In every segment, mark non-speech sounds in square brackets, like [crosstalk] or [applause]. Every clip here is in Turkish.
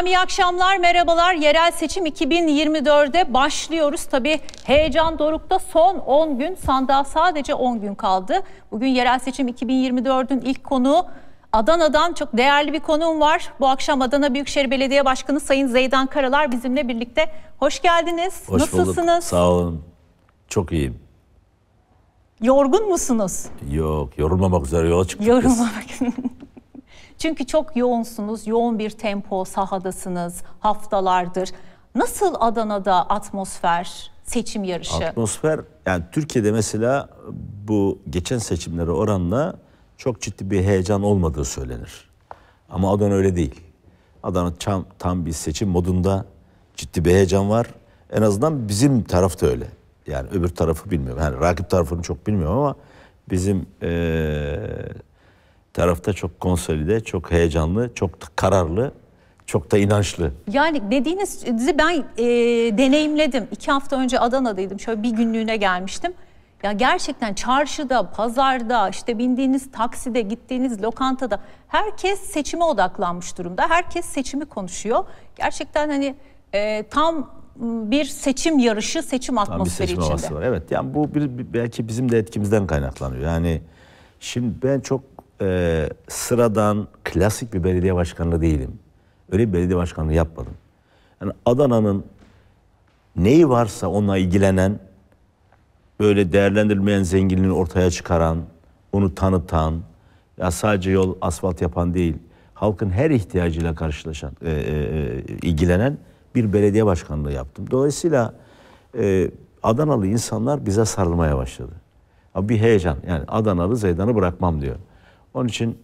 Efendim iyi akşamlar, merhabalar. Yerel seçim 2024'de başlıyoruz. Tabii heyecan dorukta son 10 gün, sandığa sadece 10 gün kaldı. Bugün yerel seçim 2024'ün ilk konuğu Adana'dan çok değerli bir konuğum var. Bu akşam Adana Büyükşehir Belediye Başkanı Sayın Zeydan Karalar bizimle birlikte. Hoş geldiniz. Hoş Nasılsınız? Bulduk. Sağ olun. Çok iyiyim. Yorgun musunuz? Yok, yorulmamak üzere yola çıktık. Yorulmamak. [laughs] Çünkü çok yoğunsunuz, yoğun bir tempo sahadasınız haftalardır. Nasıl Adana'da atmosfer, seçim yarışı? Atmosfer yani Türkiye'de mesela bu geçen seçimlere oranla çok ciddi bir heyecan olmadığı söylenir. Ama Adana öyle değil. Adana tam, tam bir seçim modunda ciddi bir heyecan var. En azından bizim taraf da öyle. Yani öbür tarafı bilmiyorum. Yani rakip tarafını çok bilmiyorum ama bizim ee, tarafta çok konsolide, çok heyecanlı, çok kararlı, çok da inançlı. Yani dediğinizi ben e, deneyimledim. İki hafta önce Adana'daydım. Şöyle bir günlüğüne gelmiştim. Ya gerçekten çarşıda, pazarda, işte bindiğiniz takside, gittiğiniz lokantada herkes seçime odaklanmış durumda. Herkes seçimi konuşuyor. Gerçekten hani e, tam bir seçim yarışı, seçim atmosferi tam bir seçim içinde. Var. Evet yani bu bir, belki bizim de etkimizden kaynaklanıyor. Yani şimdi ben çok e, sıradan klasik bir belediye başkanı değilim. Öyle bir belediye başkanlığı yapmadım. Yani Adana'nın neyi varsa onunla ilgilenen, böyle değerlendirilmeyen zenginliğini ortaya çıkaran, onu tanıtan, ya sadece yol asfalt yapan değil, halkın her ihtiyacıyla karşılaşan, e, e, e ilgilenen bir belediye başkanlığı yaptım. Dolayısıyla e, Adanalı insanlar bize sarılmaya başladı. Bir heyecan yani Adanalı Zeydan'ı bırakmam diyor. Onun için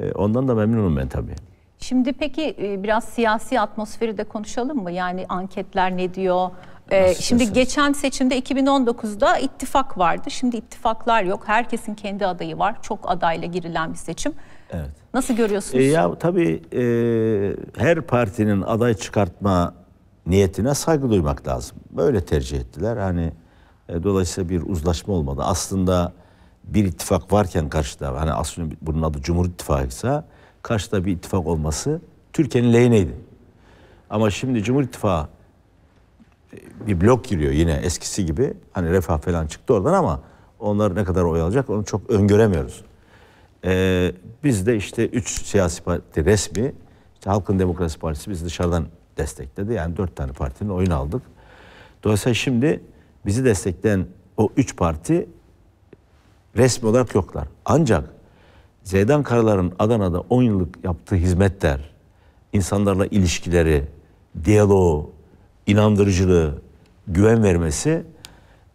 e, ondan da memnunum ben tabii. Şimdi peki e, biraz siyasi atmosferi de konuşalım mı? Yani anketler ne diyor? Ee, şimdi geçen seçimde 2019'da ittifak vardı. Şimdi ittifaklar yok. Herkesin kendi adayı var. Çok adayla girilen bir seçim. Evet. Nasıl görüyorsunuz? E ya tabii e, her partinin aday çıkartma niyetine saygı duymak lazım. Böyle tercih ettiler. Hani e, dolayısıyla bir uzlaşma olmadı. Aslında bir ittifak varken karşıda hani aslında bunun adı Cumhur İttifakı karşıda bir ittifak olması Türkiye'nin lehineydi. Ama şimdi Cumhur İttifakı e, bir blok giriyor yine eskisi gibi. Hani refah falan çıktı oradan ama onlar ne kadar oy alacak onu çok öngöremiyoruz. Ee, biz de işte üç siyasi parti resmi, işte Halkın Demokrasi Partisi biz dışarıdan destekledi. Yani dört tane partinin oyunu aldık. Dolayısıyla şimdi bizi destekleyen o üç parti Resmi olarak yoklar. Ancak Zeydan Karalar'ın Adana'da 10 yıllık yaptığı hizmetler, insanlarla ilişkileri, diyaloğu, inandırıcılığı, güven vermesi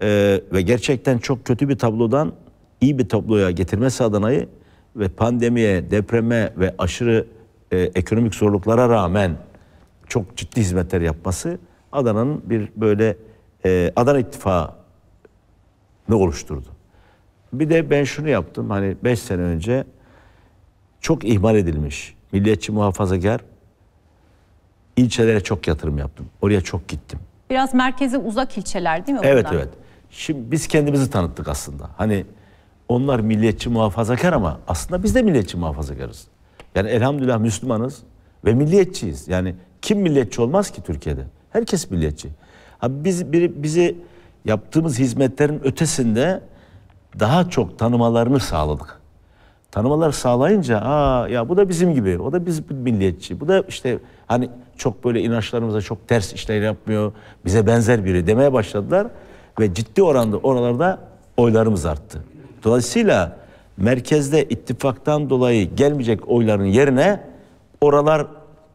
e, ve gerçekten çok kötü bir tablodan iyi bir tabloya getirmesi Adana'yı ve pandemiye, depreme ve aşırı e, ekonomik zorluklara rağmen çok ciddi hizmetler yapması Adana'nın bir böyle e, Adana ne oluşturdu. Bir de ben şunu yaptım hani 5 sene önce çok ihmal edilmiş milliyetçi muhafazakar ilçelere çok yatırım yaptım. Oraya çok gittim. Biraz merkeze uzak ilçeler değil mi Evet bunlar? evet. Şimdi biz kendimizi tanıttık aslında. Hani onlar milliyetçi muhafazakar ama aslında biz de milliyetçi muhafazakarız. Yani elhamdülillah Müslümanız ve milliyetçiyiz. Yani kim milliyetçi olmaz ki Türkiye'de? Herkes milliyetçi. Ha biz biri bizi yaptığımız hizmetlerin ötesinde daha çok tanımalarını sağladık. Tanımalar sağlayınca aa ya bu da bizim gibi, o da biz milliyetçi, bu da işte hani çok böyle inançlarımıza çok ters işler yapmıyor, bize benzer biri demeye başladılar ve ciddi oranda oralarda oylarımız arttı. Dolayısıyla merkezde ittifaktan dolayı gelmeyecek oyların yerine oralar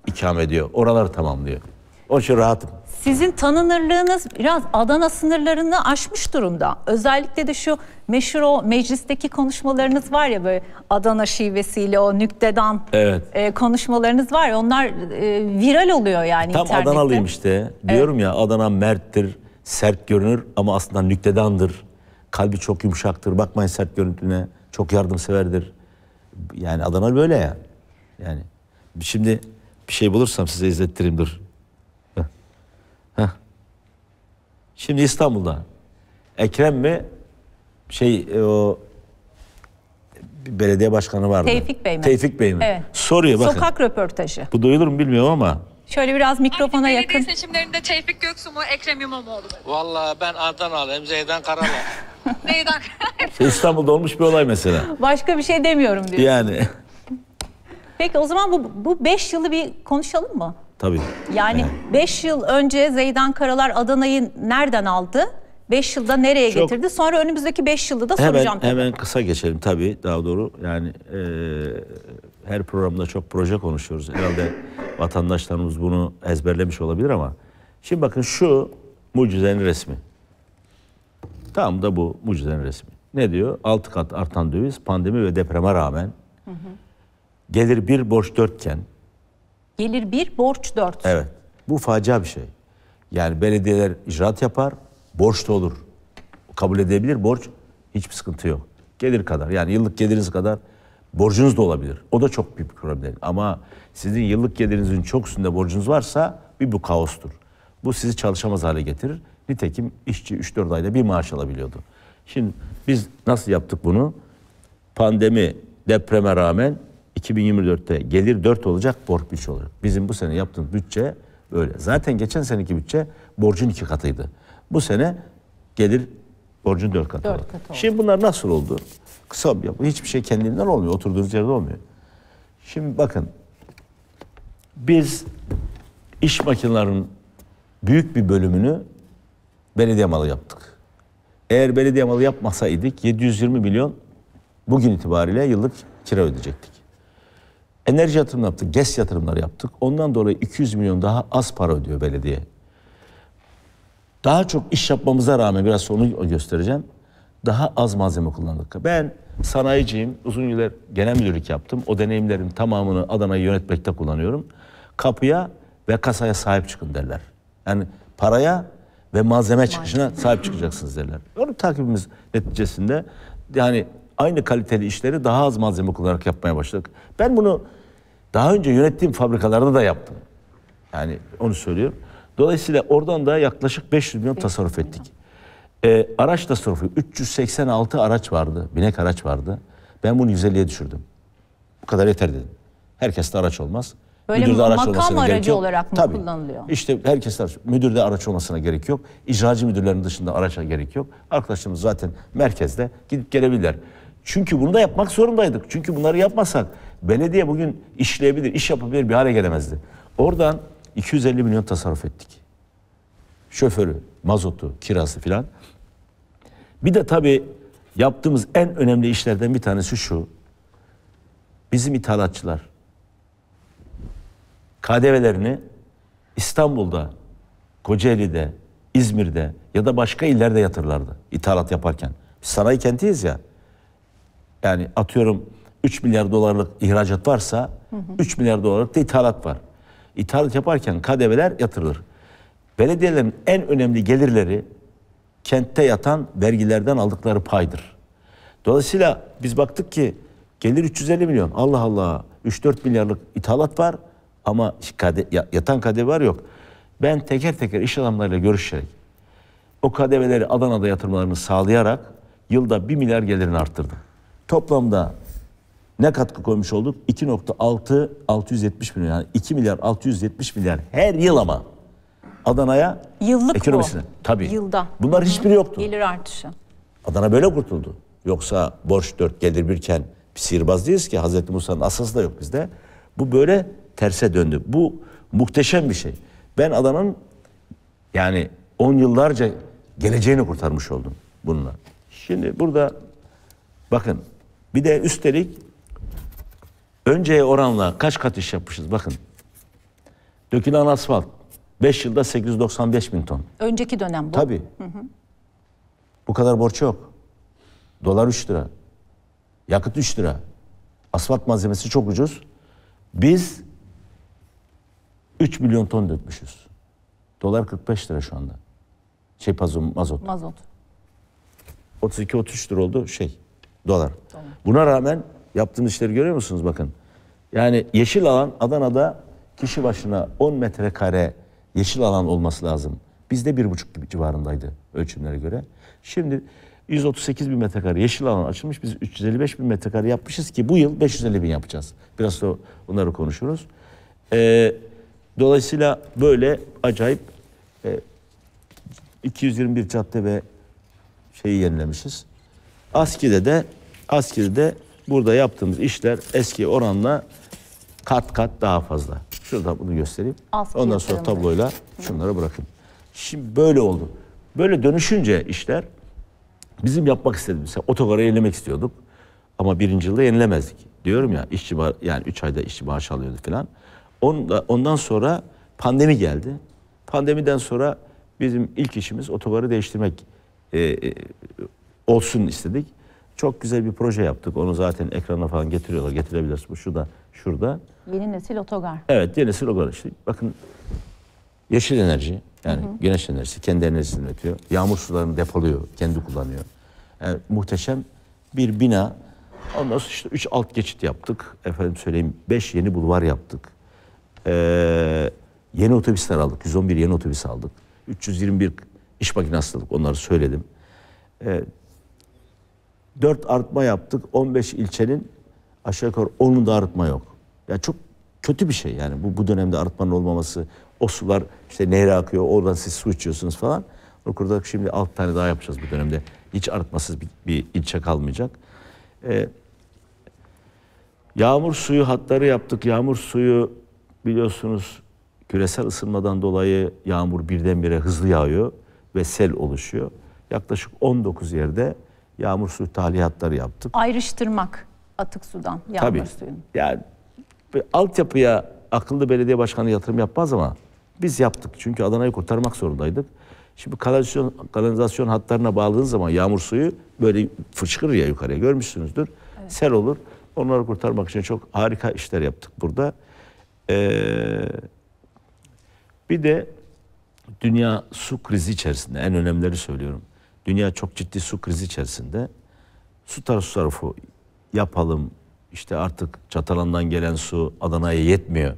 ikam ediyor, oralar tamamlıyor. Onun için rahatım. Sizin tanınırlığınız biraz Adana sınırlarını aşmış durumda. Özellikle de şu meşhur o meclisteki konuşmalarınız var ya böyle Adana şivesiyle o nüktedan evet. e, konuşmalarınız var ya onlar e, viral oluyor yani Tam internette. Adanalıyım işte. Diyorum evet. ya Adana merttir, sert görünür ama aslında nüktedandır. Kalbi çok yumuşaktır. Bakmayın sert görüntüne. Çok yardımseverdir. Yani Adana böyle ya. Yani şimdi bir şey bulursam size izlettireyim dur. Heh. Heh. Şimdi İstanbul'da Ekrem mi şey e, o belediye başkanı vardı. Tevfik Bey mi? Tevfik Bey mi? Evet. Soruyor bakın. Sokak röportajı. Bu duyulur mu bilmiyorum ama. Şöyle biraz mikrofona Hangi yakın. Belediye seçimlerinde Tevfik Göksu mu Ekrem İmamoğlu mu? Valla ben Adanalıyım Zeydan Karala. [laughs] Zeydan e, İstanbul'da olmuş bir olay mesela. Başka bir şey demiyorum diyorsun. Yani. Peki o zaman bu, bu beş yılı bir konuşalım mı? Tabii. Yani 5 evet. yıl önce Zeydan Karalar Adana'yı nereden aldı? 5 yılda nereye Çok... getirdi? Sonra önümüzdeki 5 yılda da hemen, soracağım. Hemen tabii. kısa geçelim tabii daha doğru. Yani e, her programda çok proje konuşuyoruz. Herhalde vatandaşlarımız bunu ezberlemiş olabilir ama. Şimdi bakın şu mucizenin resmi. Tam da bu mucizenin resmi. Ne diyor? 6 kat artan döviz pandemi ve depreme rağmen hı hı. gelir bir borç dörtken. Gelir bir borç dört. Evet. Bu facia bir şey. Yani belediyeler icraat yapar, Borç da olur. Kabul edebilir borç. Hiçbir sıkıntı yok. Gelir kadar yani yıllık geliriniz kadar borcunuz da olabilir. O da çok büyük bir problem. Ama sizin yıllık gelirinizin çok üstünde borcunuz varsa bir bu kaostur. Bu sizi çalışamaz hale getirir. Nitekim işçi 3-4 ayda bir maaş alabiliyordu. Şimdi biz nasıl yaptık bunu? Pandemi depreme rağmen 2024'te gelir 4 olacak, borç 3 şey olacak. Bizim bu sene yaptığımız bütçe böyle. Zaten geçen seneki bütçe borcun iki katıydı. Bu sene gelir borcun dört katı, dört katı oldu. Şimdi bunlar nasıl oldu? Kısa bir yapı. Hiçbir şey kendinden olmuyor. Oturduğunuz yerde olmuyor. Şimdi bakın biz iş makinelerinin büyük bir bölümünü belediye malı yaptık. Eğer belediye malı yapmasaydık 720 milyon bugün itibariyle yıllık kira ödeyecektik. Enerji yatırımları yaptık, GES yatırımları yaptık. Ondan dolayı 200 milyon daha az para ödüyor belediye daha çok iş yapmamıza rağmen biraz sonra onu göstereceğim. Daha az malzeme kullandık. Ben sanayiciyim. Uzun yıllar genel müdürlük yaptım. O deneyimlerin tamamını Adana'yı yönetmekte kullanıyorum. Kapıya ve kasaya sahip çıkın derler. Yani paraya ve malzeme çıkışına sahip çıkacaksınız derler. Onun takibimiz neticesinde yani aynı kaliteli işleri daha az malzeme kullanarak yapmaya başladık. Ben bunu daha önce yönettiğim fabrikalarda da yaptım. Yani onu söylüyorum. Dolayısıyla oradan da yaklaşık 500 milyon tasarruf ettik. Ee, araç tasarrufu 386 araç vardı, binek araç vardı. Ben bunu 150'ye düşürdüm. Bu kadar yeter dedim. de araç olmaz. Böyle müdürde araç makam aracı yok. olarak mı Tabii. kullanılıyor? İşte herkes araç. Müdürde araç olmasına gerek yok. İcracı müdürlerin dışında araca gerek yok. Arkadaşlarımız zaten merkezde gidip gelebilirler. Çünkü bunu da yapmak zorundaydık. Çünkü bunları yapmasak belediye bugün işleyebilir, iş yapabilir bir hale gelemezdi. Oradan 250 milyon tasarruf ettik. Şoförü, mazotu, kirası filan. Bir de tabii yaptığımız en önemli işlerden bir tanesi şu. Bizim ithalatçılar KDV'lerini İstanbul'da, Kocaeli'de, İzmir'de ya da başka illerde yatırlardı ithalat yaparken. Biz sanayi kentiyiz ya. Yani atıyorum 3 milyar dolarlık ihracat varsa hı hı. 3 milyar dolarlık da ithalat var. İthalat yaparken KDV'ler yatırılır. Belediyelerin en önemli gelirleri kentte yatan vergilerden aldıkları paydır. Dolayısıyla biz baktık ki gelir 350 milyon. Allah Allah 3-4 milyarlık ithalat var ama yatan KDV var yok. Ben teker teker iş adamlarıyla görüşerek o KDV'leri Adana'da yatırmalarını sağlayarak yılda 1 milyar gelirini arttırdım. Toplamda ne katkı koymuş olduk? 2.6 670 milyon yani 2 milyar 670 milyar her yıl ama Adana'ya Yıllık ekonomisine. Bu. Tabii. Yılda. Bunlar hiçbiri yoktu. Gelir artışı. Adana böyle kurtuldu. Yoksa borç dört gelir birken bir sihirbaz değiliz ki Hazreti Musa'nın asası da yok bizde. Bu böyle terse döndü. Bu muhteşem bir şey. Ben Adana'nın yani on yıllarca geleceğini kurtarmış oldum bununla. Şimdi burada bakın bir de üstelik Önceye oranla kaç kat iş yapmışız bakın. Dökülen asfalt 5 yılda 895 bin ton. Önceki dönem bu. Tabii. Hı hı. Bu kadar borç yok. Dolar 3 lira. Yakıt 3 lira. Asfalt malzemesi çok ucuz. Biz 3 milyon ton dökmüşüz. Dolar 45 lira şu anda. Şey pazum, mazot. Mazot. 32-33 lira oldu şey dolar. Tamam. Buna rağmen Yaptığımız işleri görüyor musunuz bakın. Yani yeşil alan Adana'da kişi başına 10 metrekare yeşil alan olması lazım. Bizde bir buçuk civarındaydı ölçümlere göre. Şimdi 138 bin metrekare yeşil alan açılmış. Biz 355 bin metrekare yapmışız ki bu yıl 550 bin yapacağız. Biraz da onları konuşuruz. Ee, dolayısıyla böyle acayip e, 221 cadde ve şeyi yenilemişiz. Aski'de de Aski'de de burada yaptığımız işler eski oranla kat kat daha fazla. Şurada bunu göstereyim. Aski Ondan sonra tabloyla buraya. şunları bırakın. Şimdi böyle oldu. Böyle dönüşünce işler bizim yapmak istediğimiz. Mesela otogarı yenilemek istiyorduk. Ama birinci yılda yenilemezdik. Diyorum ya işçi yani üç ayda işçi maaşı alıyordu falan. Ondan sonra pandemi geldi. Pandemiden sonra bizim ilk işimiz otogarı değiştirmek e, e, olsun istedik. Çok güzel bir proje yaptık. Onu zaten ekrana falan getiriyorlar. Getirebilirsin Bu şurada, şurada. Yeni nesil otogar. Evet, yeni nesil otogar. İşte bakın yeşil enerji, yani hı hı. güneş enerjisi kendi enerjisini üretiyor. Yağmur sularını depoluyor, kendi kullanıyor. Yani muhteşem bir bina. Ondan sonra işte üç alt geçit yaptık. Efendim söyleyeyim beş yeni bulvar yaptık. Ee, yeni otobüsler aldık. 111 yeni otobüs aldık. 321 iş makinesi aldık. Onları söyledim. Ee, 4 artma yaptık. 15 ilçenin aşağı yukarı 10'un da artma yok. Ya çok kötü bir şey yani bu, bu dönemde artmanın olmaması. O sular işte nehre akıyor oradan siz su içiyorsunuz falan. Rokurdaki şimdi 6 tane daha yapacağız bu dönemde. Hiç artmasız bir, bir ilçe kalmayacak. Ee, yağmur suyu hatları yaptık. Yağmur suyu biliyorsunuz küresel ısınmadan dolayı yağmur birdenbire hızlı yağıyor ve sel oluşuyor. Yaklaşık 19 yerde yağmur suyu tahliyatları yaptık. Ayrıştırmak atık sudan yağmur Tabii. suyunu. Yani altyapıya akıllı belediye başkanı yatırım yapmaz ama biz yaptık. Çünkü Adana'yı kurtarmak zorundaydık. Şimdi kanalizasyon, kanalizasyon hatlarına bağladığın zaman yağmur suyu böyle fışkırır ya yukarıya görmüşsünüzdür. Evet. Sel olur. Onları kurtarmak için çok harika işler yaptık burada. Ee, bir de dünya su krizi içerisinde en önemlileri söylüyorum. Dünya çok ciddi su krizi içerisinde. Su tasarrufu yapalım. İşte artık Çatalan'dan gelen su Adana'ya yetmiyor.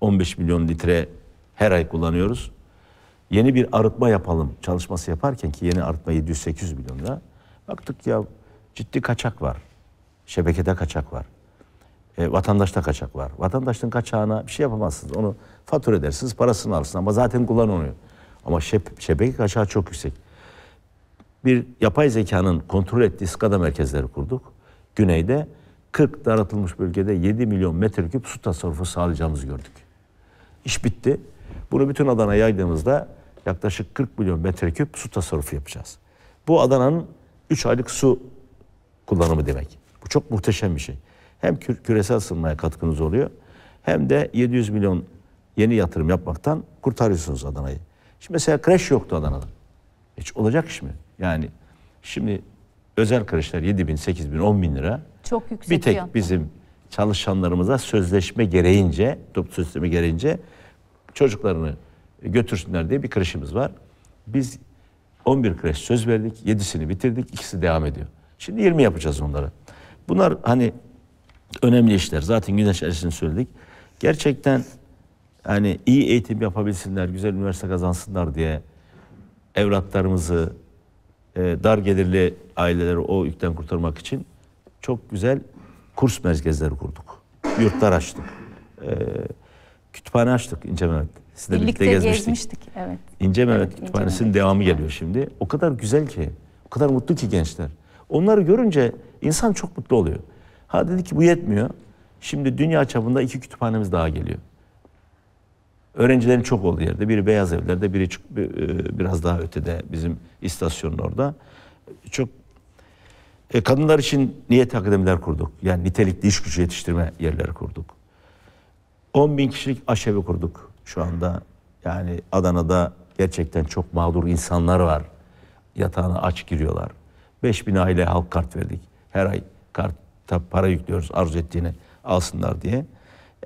15 milyon litre her ay kullanıyoruz. Yeni bir arıtma yapalım çalışması yaparken ki yeni arıtma 700-800 milyon lira. Baktık ya ciddi kaçak var. Şebekede kaçak var. E, vatandaşta kaçak var. Vatandaşın kaçağına bir şey yapamazsınız. Onu fatura edersiniz, parasını alırsınız ama zaten kullanılıyor. Ama şebeke kaçağı çok yüksek bir yapay zekanın kontrol ettiği SCADA merkezleri kurduk. Güneyde 40 daratılmış bölgede 7 milyon metreküp su tasarrufu sağlayacağımızı gördük. İş bitti. Bunu bütün Adana'ya yaydığımızda yaklaşık 40 milyon metreküp su tasarrufu yapacağız. Bu Adana'nın 3 aylık su kullanımı demek. Bu çok muhteşem bir şey. Hem küresel ısınmaya katkınız oluyor hem de 700 milyon yeni yatırım yapmaktan kurtarıyorsunuz Adana'yı. Şimdi mesela kreş yoktu Adana'da. Hiç olacak iş mi? Yani şimdi özel kreşler 7 bin, 8 bin, 10 bin lira. Çok yüksek. Bir tek fiyatlı. bizim çalışanlarımıza sözleşme gereğince, top sözleşme gereğince çocuklarını götürsünler diye bir kreşimiz var. Biz 11 kreş söz verdik, 7'sini bitirdik, ikisi devam ediyor. Şimdi 20 yapacağız onları. Bunlar hani önemli işler. Zaten Güneş Ersin'i söyledik. Gerçekten hani iyi eğitim yapabilsinler, güzel üniversite kazansınlar diye evlatlarımızı e, dar gelirli aileleri o yükten kurtarmak için çok güzel kurs merkezleri kurduk. Yurtlar açtık. E, kütüphane açtık İnce Mehmet. Sizle birlikte, birlikte gezmiştik. gezmiştik. Evet. İnce Mehmet evet, Kütüphanesi'nin İnce devamı geliyor şimdi. O kadar güzel ki, o kadar mutlu ki gençler. Onları görünce insan çok mutlu oluyor. Ha dedi ki bu yetmiyor. Şimdi dünya çapında iki kütüphanemiz daha geliyor. Öğrencilerin çok olduğu yerde. Biri beyaz evlerde, biri e, biraz daha ötede bizim istasyonun orada. Çok e, kadınlar için niyet akademiler kurduk. Yani nitelikli iş gücü yetiştirme yerleri kurduk. 10 bin kişilik aşevi kurduk şu anda. Yani Adana'da gerçekten çok mağdur insanlar var. Yatağına aç giriyorlar. 5 bin aile halk kart verdik. Her ay kart para yüklüyoruz arzu ettiğini alsınlar diye.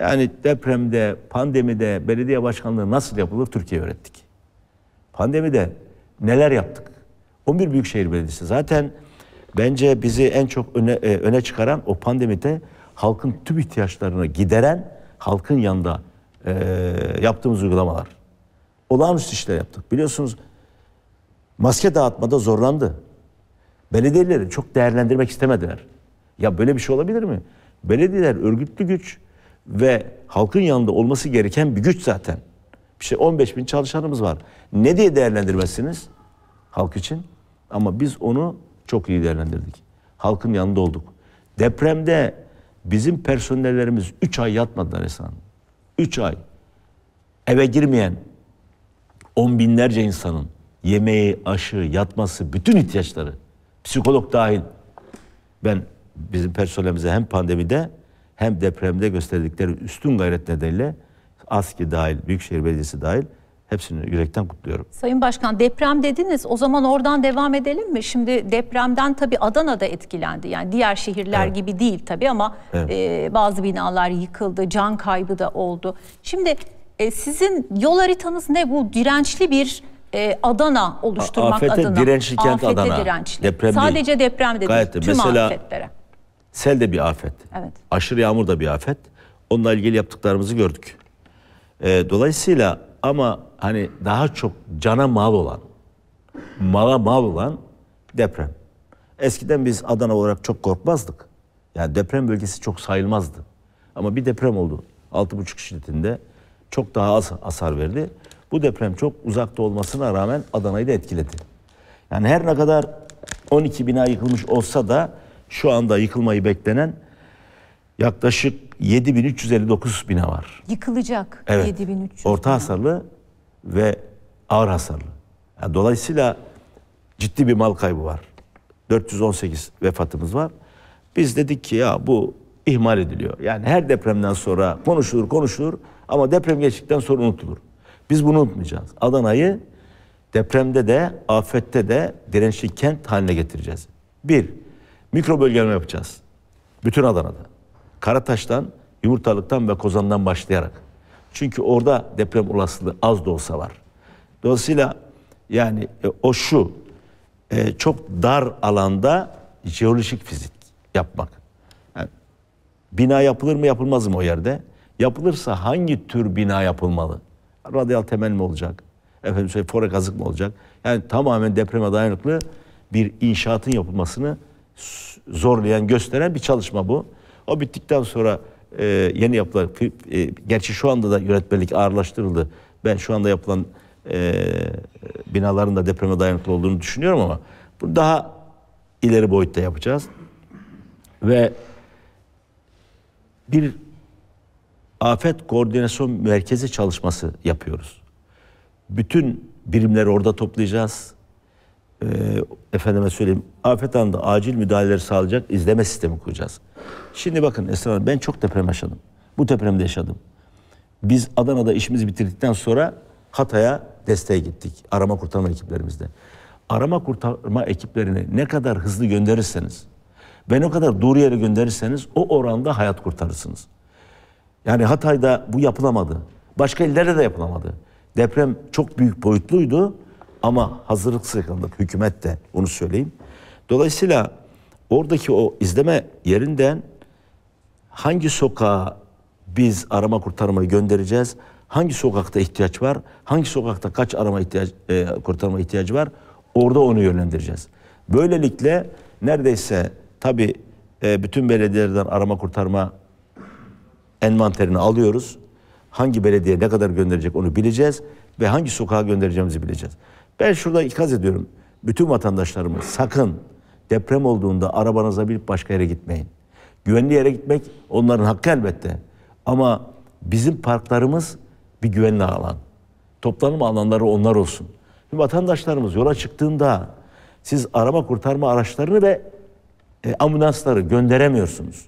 Yani depremde, pandemide belediye başkanlığı nasıl yapılır Türkiye öğrettik. Pandemide neler yaptık? 11 Büyükşehir Belediyesi zaten bence bizi en çok öne, e, öne çıkaran o pandemide halkın tüm ihtiyaçlarını gideren halkın yanında e, yaptığımız uygulamalar. Olağanüstü işler yaptık. Biliyorsunuz maske dağıtmada zorlandı. Belediyeleri çok değerlendirmek istemediler. Ya böyle bir şey olabilir mi? Belediyeler örgütlü güç ve halkın yanında olması gereken bir güç zaten. Bir şey 15 bin çalışanımız var. Ne diye değerlendirmezsiniz halk için? Ama biz onu çok iyi değerlendirdik. Halkın yanında olduk. Depremde bizim personellerimiz 3 ay yatmadılar Esan. 3 ay. Eve girmeyen on binlerce insanın yemeği, aşı, yatması, bütün ihtiyaçları psikolog dahil. Ben bizim personelimize hem pandemide hem depremde gösterdikleri üstün gayret nedeniyle ASKİ dahil, Büyükşehir Belediyesi dahil hepsini yürekten kutluyorum. Sayın Başkan deprem dediniz o zaman oradan devam edelim mi? Şimdi depremden tabii da etkilendi yani diğer şehirler evet. gibi değil tabii ama evet. e, bazı binalar yıkıldı, can kaybı da oldu. Şimdi e, sizin yol haritanız ne bu dirençli bir e, Adana oluşturmak afete adına. Dirençli kent afete Adana. dirençli. Deprem Sadece değil. deprem dediniz Gayet tüm mesela, afetlere. Sel de bir afet. Evet. Aşırı yağmur da bir afet. Onunla ilgili yaptıklarımızı gördük. E, dolayısıyla ama hani daha çok cana mal olan, mala mal olan deprem. Eskiden biz Adana olarak çok korkmazdık. Yani deprem bölgesi çok sayılmazdı. Ama bir deprem oldu. 6,5 şiddetinde çok daha az hasar verdi. Bu deprem çok uzakta olmasına rağmen Adana'yı da etkiledi. Yani her ne kadar 12 bina yıkılmış olsa da şu anda yıkılmayı beklenen yaklaşık 7359 bina var. Yıkılacak evet. 7300 Orta bina. hasarlı ve ağır hasarlı. Yani dolayısıyla ciddi bir mal kaybı var. 418 vefatımız var. Biz dedik ki ya bu ihmal ediliyor. Yani her depremden sonra konuşulur konuşulur ama deprem geçtikten sonra unutulur. Biz bunu unutmayacağız. Adana'yı depremde de afette de dirençli kent haline getireceğiz. Bir, Mikro bölgeleme yapacağız. Bütün Adana'da. Karataş'tan, Yumurtalık'tan ve Kozan'dan başlayarak. Çünkü orada deprem olasılığı az da olsa var. Dolayısıyla yani e, o şu e, çok dar alanda jeolojik fizik yapmak. Yani, bina yapılır mı yapılmaz mı o yerde? Yapılırsa hangi tür bina yapılmalı? Radyal temel mi olacak? Efendim söyle şey, fore kazık mı olacak? Yani tamamen depreme dayanıklı bir inşaatın yapılmasını zorlayan, gösteren bir çalışma bu. O bittikten sonra e, yeni yapılan, e, gerçi şu anda da yönetmelik ağırlaştırıldı. Ben şu anda yapılan e, binaların da depreme dayanıklı olduğunu düşünüyorum ama bunu daha ileri boyutta yapacağız. Ve bir afet koordinasyon merkezi çalışması yapıyoruz. Bütün birimleri orada toplayacağız e, efendime söyleyeyim afet anında acil müdahaleleri sağlayacak izleme sistemi kuracağız. Şimdi bakın Esra Hanım ben çok deprem yaşadım. Bu depremde yaşadım. Biz Adana'da işimizi bitirdikten sonra Hatay'a desteğe gittik. Arama kurtarma ekiplerimizde. Arama kurtarma ekiplerini ne kadar hızlı gönderirseniz ve ne kadar doğru yere gönderirseniz o oranda hayat kurtarırsınız. Yani Hatay'da bu yapılamadı. Başka illerde de yapılamadı. Deprem çok büyük boyutluydu ama hazırlıksız kaldı hükümet de onu söyleyeyim. Dolayısıyla oradaki o izleme yerinden hangi sokağa biz arama kurtarma göndereceğiz? Hangi sokakta ihtiyaç var? Hangi sokakta kaç arama ihtiyaç, e, kurtarma ihtiyacı var? Orada onu yönlendireceğiz. Böylelikle neredeyse tabii e, bütün belediyelerden arama kurtarma envanterini alıyoruz. Hangi belediye ne kadar gönderecek onu bileceğiz ve hangi sokağa göndereceğimizi bileceğiz. Ben şurada ikaz ediyorum. Bütün vatandaşlarımız sakın deprem olduğunda arabanıza bir başka yere gitmeyin. Güvenli yere gitmek onların hakkı elbette. Ama bizim parklarımız bir güvenli alan. Toplanma alanları onlar olsun. Şimdi vatandaşlarımız yola çıktığında siz arama kurtarma araçlarını ve e, ambulansları gönderemiyorsunuz.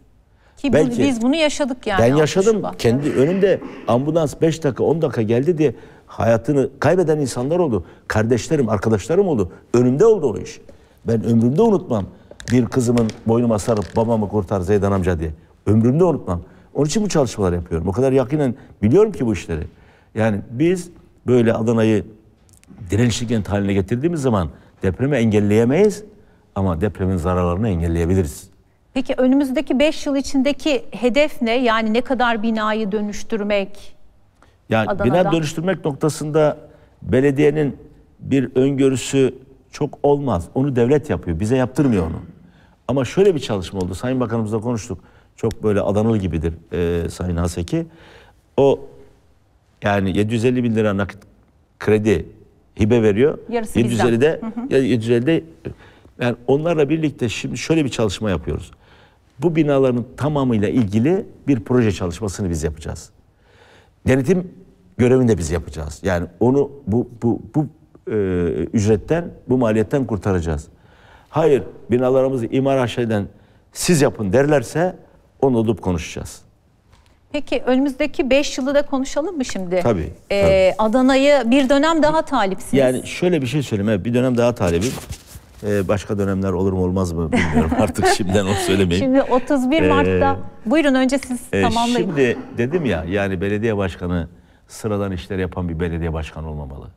Ki Belki, biz bunu yaşadık yani. Ben yaşadım. Kendi önümde ambulans 5 dakika 10 dakika geldi diye Hayatını kaybeden insanlar oldu. Kardeşlerim, arkadaşlarım oldu. Önümde oldu o iş. Ben ömrümde unutmam. Bir kızımın boynuma sarıp babamı kurtar Zeydan amca diye. Ömrümde unutmam. Onun için bu çalışmalar yapıyorum. O kadar yakinen biliyorum ki bu işleri. Yani biz böyle Adana'yı dirençli kent haline getirdiğimiz zaman depremi engelleyemeyiz ama depremin zararlarını engelleyebiliriz. Peki önümüzdeki 5 yıl içindeki hedef ne? Yani ne kadar binayı dönüştürmek, yani bina dönüştürmek noktasında belediyenin bir öngörüsü çok olmaz. Onu devlet yapıyor. Bize yaptırmıyor onu. Ama şöyle bir çalışma oldu. Sayın Bakanımızla konuştuk. Çok böyle Adanalı gibidir e, Sayın Haseki. O yani 750 bin lira nakit kredi hibe veriyor. Yarısı 750 hı hı. 750 de yani onlarla birlikte şimdi şöyle bir çalışma yapıyoruz. Bu binaların tamamıyla ilgili bir proje çalışmasını biz yapacağız. Denetim görevini de biz yapacağız. Yani onu bu bu bu e, ücretten, bu maliyetten kurtaracağız. Hayır, binalarımızı imar aşağıdan siz yapın derlerse onu olup konuşacağız. Peki önümüzdeki 5 yılı da konuşalım mı şimdi? Tabii. Ee, tabii. Adana'yı bir dönem daha talipsiniz. Yani şöyle bir şey söyleyeyim. Bir dönem daha talibim. Ee, başka dönemler olur mu olmaz mı bilmiyorum [laughs] artık şimdiden onu söylemeyin. Şimdi 31 ee, Mart'ta ee, buyurun önce siz e, tamamlayın. Şimdi dedim ya yani belediye başkanı sıradan işler yapan bir belediye başkanı olmamalı.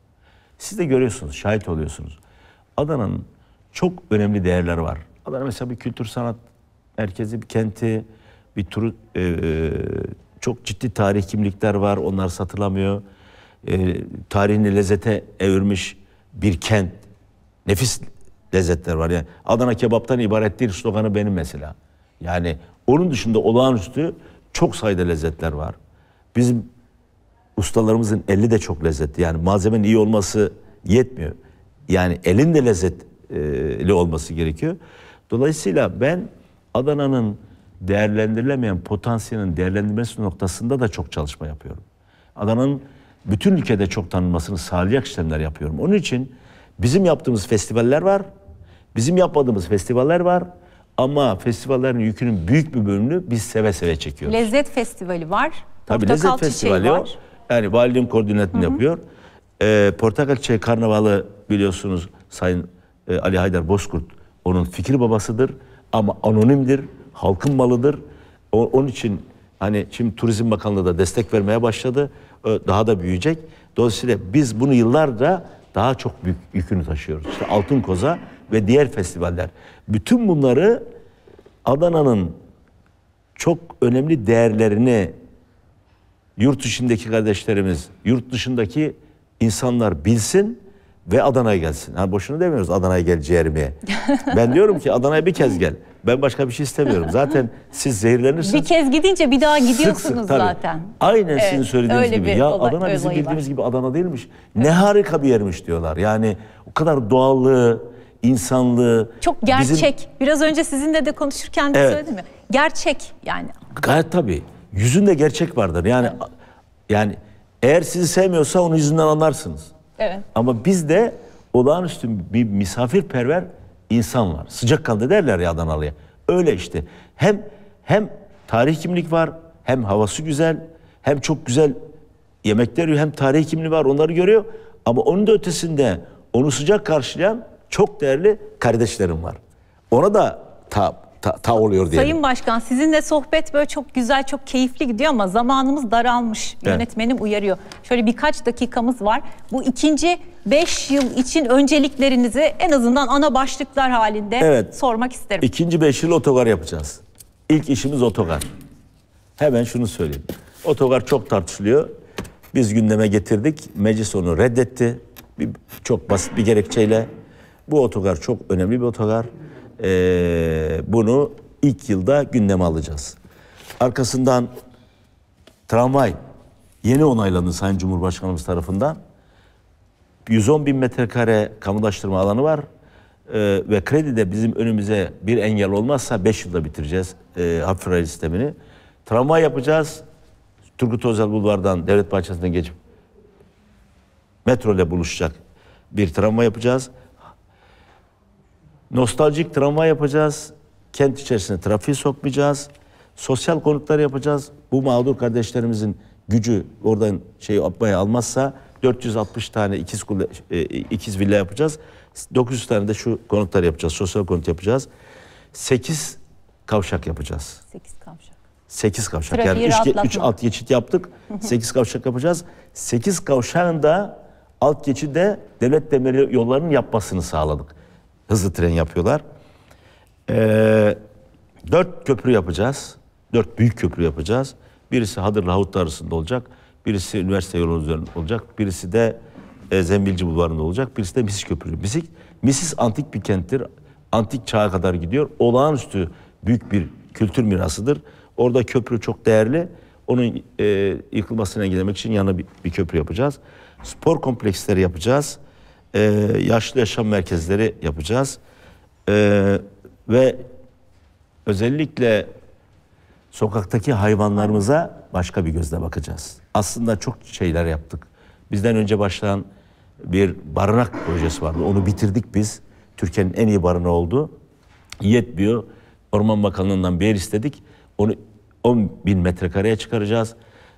Siz de görüyorsunuz, şahit oluyorsunuz. Adana'nın çok önemli değerler var. Adana mesela bir kültür sanat merkezi, bir kenti, bir turu, e, e çok ciddi tarih kimlikler var. Onlar satılamıyor. E, tarihini lezzete evirmiş bir kent. Nefis lezzetler var. Yani Adana kebaptan ibaret değil sloganı benim mesela. Yani onun dışında olağanüstü çok sayıda lezzetler var. Bizim ustalarımızın eli de çok lezzetli. Yani malzemenin iyi olması yetmiyor. Yani elin de lezzetli olması gerekiyor. Dolayısıyla ben Adana'nın değerlendirilemeyen potansiyelin değerlendirilmesi noktasında da çok çalışma yapıyorum. Adana'nın bütün ülkede çok tanınmasını sağlayacak işlemler yapıyorum. Onun için bizim yaptığımız festivaller var. Bizim yapmadığımız festivaller var. Ama festivallerin yükünün büyük bir bölümünü biz seve seve çekiyoruz. Lezzet Festivali var. Tabii Portakal Lezzet Festivali var. Yani valinin koordinatını yapıyor. Ee, Portakal Çiçeği Karnavalı biliyorsunuz Sayın e, Ali Haydar Bozkurt onun fikir babasıdır. Ama anonimdir, halkın malıdır. O, onun için hani şimdi Turizm Bakanlığı da destek vermeye başladı. Ee, daha da büyüyecek. Dolayısıyla biz bunu yıllarda daha çok büyük yükünü taşıyoruz. İşte Altın Koza ve diğer festivaller. Bütün bunları Adana'nın çok önemli değerlerini yurt dışındaki kardeşlerimiz, yurt dışındaki insanlar bilsin ve Adana'ya gelsin. Ha boşuna demiyoruz Adana'ya gel ciğermeye. [laughs] ben diyorum ki Adana'ya bir kez gel. Ben başka bir şey istemiyorum. Zaten siz zehirlenirsiniz. Bir kez gidince bir daha gidiyorsunuz sık sık, zaten. Aynen evet, sizin söylediğiniz gibi. Ya olay, Adana bizim bildiğimiz var. gibi Adana değilmiş. Ne evet. harika bir yermiş diyorlar. Yani o kadar doğallığı, insanlığı. Çok gerçek. Bizim... Biraz önce sizinle de konuşurken de evet. söyledim ya. Gerçek yani. Gayet tabii. Yüzünde gerçek vardır. Yani evet. yani eğer sizi sevmiyorsa onu yüzünden anlarsınız. Evet. Ama biz de olağanüstü bir misafirperver insan var. Sıcakkanlı derler ya Adanalı'ya. Öyle işte. Hem hem tarih kimlik var, hem havası güzel, hem çok güzel yemekler, hem tarih kimliği var. Onları görüyor. Ama onun da ötesinde onu sıcak karşılayan çok değerli kardeşlerim var. Ona da ta, ta, ta oluyor diye. Sayın Başkan sizinle sohbet böyle çok güzel, çok keyifli gidiyor ama zamanımız daralmış. Evet. Yönetmenim uyarıyor. Şöyle birkaç dakikamız var. Bu ikinci beş yıl için önceliklerinizi en azından ana başlıklar halinde evet. sormak isterim. İkinci beş yıl otogar yapacağız. İlk işimiz otogar. Hemen şunu söyleyeyim. Otogar çok tartışılıyor. Biz gündeme getirdik. Meclis onu reddetti. Bir, çok basit bir gerekçeyle bu otogar çok önemli bir otogar. Ee, bunu ilk yılda gündeme alacağız. Arkasından tramvay yeni onaylandı Sayın Cumhurbaşkanımız tarafından. 110 bin metrekare kamulaştırma alanı var. Ee, ve kredi de bizim önümüze bir engel olmazsa 5 yılda bitireceğiz e, hafif raylı sistemini. Tramvay yapacağız. Turgut Özel Bulvar'dan Devlet Bahçesi'nden geçip metro ile buluşacak bir tramvay yapacağız. Nostaljik tramvay yapacağız. Kent içerisine trafiği sokmayacağız. Sosyal konutlar yapacağız. Bu mağdur kardeşlerimizin gücü oradan şey yapmaya almazsa 460 tane ikiz, kule, e, ikiz villa yapacağız. 900 tane de şu konutlar yapacağız. Sosyal konut yapacağız. 8 kavşak yapacağız. 8 kavşak. 8 kavşak. Trafiği yani 3 alt geçit yaptık. 8 kavşak yapacağız. 8 kavşağın da alt geçide devlet demir yollarının yapmasını sağladık. Hızlı tren yapıyorlar. Ee, dört köprü yapacağız. Dört büyük köprü yapacağız. Birisi Hadır'la Havutlu arasında olacak. Birisi üniversite yolunun üzerinde olacak. Birisi de e, Zembilci Bulvarı'nda olacak. Birisi de Misis Köprü. Misis, Misis antik bir kenttir. Antik çağa kadar gidiyor. Olağanüstü büyük bir kültür mirasıdır. Orada köprü çok değerli. Onun e, yıkılmasına gidemek için yanına bir, bir köprü yapacağız. Spor kompleksleri yapacağız e, yaşlı yaşam merkezleri yapacağız. E, ve özellikle sokaktaki hayvanlarımıza başka bir gözle bakacağız. Aslında çok şeyler yaptık. Bizden önce başlayan bir barınak projesi vardı. Onu bitirdik biz. Türkiye'nin en iyi barınağı oldu. Yetmiyor. Orman Bakanlığı'ndan bir yer istedik. Onu 10 bin metrekareye çıkaracağız.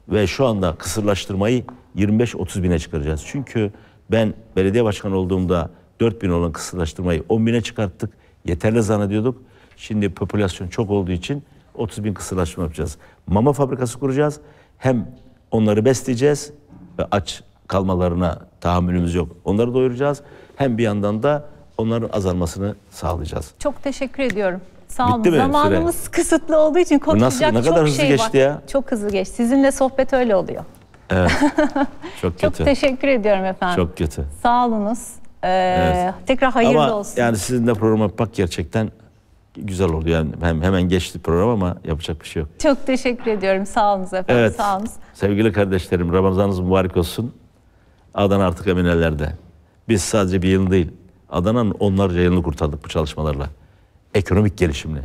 Ve şu anda kısırlaştırmayı 25-30 bine çıkaracağız. Çünkü ben belediye başkanı olduğumda 4 bin olan kısırlaştırmayı 10 bine çıkarttık. Yeterli zannediyorduk. Şimdi popülasyon çok olduğu için 30 bin kısırlaştırma yapacağız. Mama fabrikası kuracağız. Hem onları besleyeceğiz ve aç kalmalarına tahammülümüz yok. Onları doyuracağız. Hem bir yandan da onların azalmasını sağlayacağız. Çok teşekkür ediyorum. Sağ olun. Bitti Zamanımız süre? kısıtlı olduğu için konuşacak Nasıl, ne kadar çok hızlı şey geçti var. ya. Çok hızlı geçti. Sizinle sohbet öyle oluyor. Evet. [laughs] Çok kötü. Çok teşekkür ediyorum efendim. Çok kötü. Sağ Ee, evet. Tekrar hayırlı ama olsun. Yani sizin de program yapmak gerçekten güzel oldu. Yani hem, hemen geçti program ama yapacak bir şey yok. Çok teşekkür ediyorum. Sağ efendim. Evet. Sağ Sevgili kardeşlerim Ramazanınız mübarek olsun. Adana artık eminelerde. Biz sadece bir yıl değil. Adana'nın onlarca yılını kurtardık bu çalışmalarla. Ekonomik gelişimle.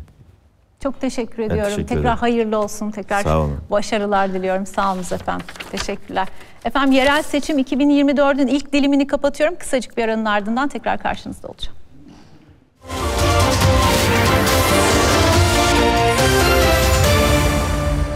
Çok teşekkür ediyorum. teşekkür Tekrar hayırlı olsun. Tekrar Sağ olun. başarılar diliyorum. Sağolunuz efendim. Teşekkürler. Efendim yerel seçim 2024'ün ilk dilimini kapatıyorum. Kısacık bir aranın ardından tekrar karşınızda olacağım.